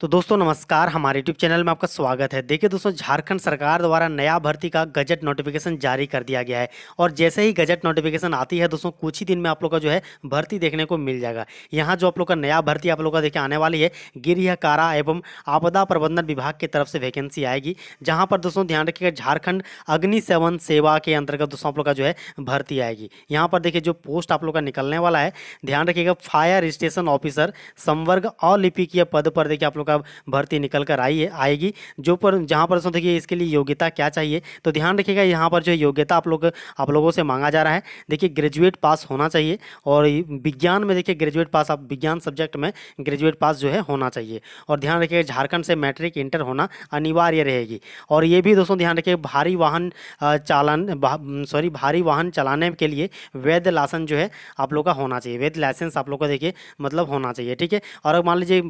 तो दोस्तों नमस्कार हमारे यूट्यूब चैनल में आपका स्वागत है देखिए दोस्तों झारखंड सरकार द्वारा नया भर्ती का गजट नोटिफिकेशन जारी कर दिया गया है और जैसे ही गजट नोटिफिकेशन आती है दोस्तों कुछ ही दिन में आप लोग का जो है भर्ती देखने को मिल जाएगा यहाँ जो आप लोग का नया भर्ती आप लोग का देखिए आने वाली है गृह कारा एवं आपदा प्रबंधन विभाग की तरफ से वैकेंसी आएगी जहाँ पर दोस्तों ध्यान रखिएगा झारखंड सेवन सेवा के अंतर्गत दोस्तों आप लोग का जो है भर्ती आएगी यहाँ पर देखिए जो पोस्ट आप लोग का निकलने वाला है ध्यान रखिएगा फायर स्टेशन ऑफिसर संवर्ग अलिपिकीय पद पर देखिए आप लोग का भर्ती निकल कर आई है आएगी जो पर जहाँ पर देखिए इसके लिए योग्यता क्या चाहिए तो ध्यान रखिएगा यहाँ पर जो योग्यता आप लोग आप लोगों से मांगा जा रहा है देखिए ग्रेजुएट पास होना चाहिए और विज्ञान में देखिए ग्रेजुएट पास आप विज्ञान सब्जेक्ट में ग्रेजुएट पास जो है होना चाहिए और ध्यान रखिएगा झारखंड से मैट्रिक इंटर होना अनिवार्य रहेगी और ये भी दोस्तों ध्यान रखिए भारी वाहन चालन सॉरी भारी वाहन चलाने के लिए वैध लाइसेंस जो है आप लोग का होना चाहिए वैध लाइसेंस आप लोग का देखिए मतलब होना चाहिए ठीक है और मान लीजिए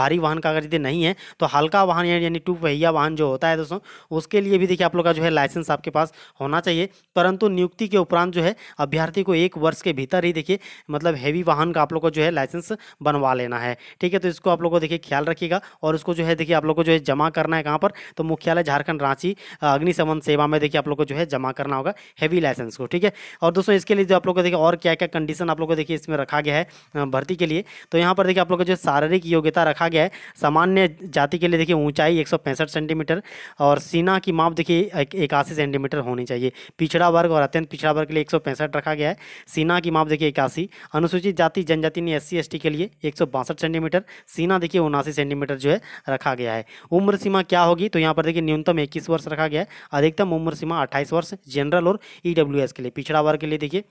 भारी वाहन का अगर यदि नहीं है तो हल्का वाहन यानी टू पहिया वाहन जो होता है दोस्तों उसके लिए भी देखिए आप लोग का जो है लाइसेंस आपके पास होना चाहिए परंतु नियुक्ति के उपरांत जो है अभ्यर्थी को एक वर्ष के भीतर ही देखिए मतलब हैवी वाहन का आप लोग को जो है लाइसेंस बनवा लेना है ठीक है तो इसको आप लोग को देखिए ख्याल रखिएगा और उसको जो है देखिए आप लोग को जो है जमा करना है कहाँ पर तो मुख्यालय झारखंड रांची अग्निशमन सेवा में देखिए आप लोग को जो है जमा करना होगा हैवी लाइसेंस को ठीक है और दोस्तों इसके लिए जो आप लोग को देखिए और क्या क्या कंडीशन आप लोग को देखिए इसमें रखा गया है भर्ती के लिए तो यहाँ पर देखिए आप लोग का जो शारीरिक योग्यता रखा गया है सामान्य जाति के लिए देखिए ऊंचाई एक सेंटीमीटर और सीना की माप देखिए इक्यासी सेंटीमीटर होनी चाहिए पिछड़ा वर्ग और अत्यंत पिछड़ा वर्ग के लिए एक रखा गया है सीना की माप देखिए इक्यासी अनुसूचित जाति जनजाति ने एस सी के लिए एक सेंटीमीटर सीना देखिए उनासी सेंटीमीटर जो है रखा गया है उम्र सीमा क्या होगी तो यहाँ पर देखिए न्यूनतम इक्कीस वर्ष रखा गया है अधिकतम उम्र सीमा अट्ठाईस वर्ष जनरल और ई के लिए पिछड़ा वर्ग के लिए देखिए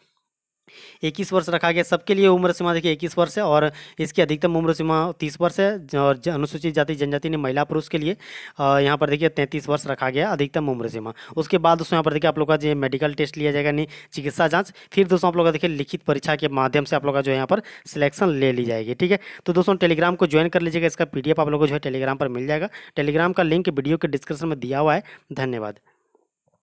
इक्कीस वर्ष रखा गया सबके लिए उम्र सीमा देखिए इक्कीस वर्ष है और इसकी अधिकतम उम्र सीमा तीस वर्ष है और अनुसूचित जाति जनजाति ने महिला पुरुष के लिए यहाँ पर देखिए तैंतीस वर्ष रखा गया अधिकतम उम्र सीमा उसके बाद दोस्तों यहाँ पर देखिए आप लोग का जो मेडिकल टेस्ट लिया जाएगा नहीं चिकित्सा जाँच फिर दोस्तों आप लोग का देखिए लिखित परीक्षा के माध्यम से आप लोग का जो यहाँ पर सिलेक्शन ले ली जाएगी ठीक है तो दोस्तों टेलीग्राम को ज्वाइन कर लीजिएगा इसका पी आप लोग को जो है टेलीग्राम पर मिल जाएगा टेलीग्राम का लिंक वीडियो के डिस्क्रिप्शन में दिया हुआ है धन्यवाद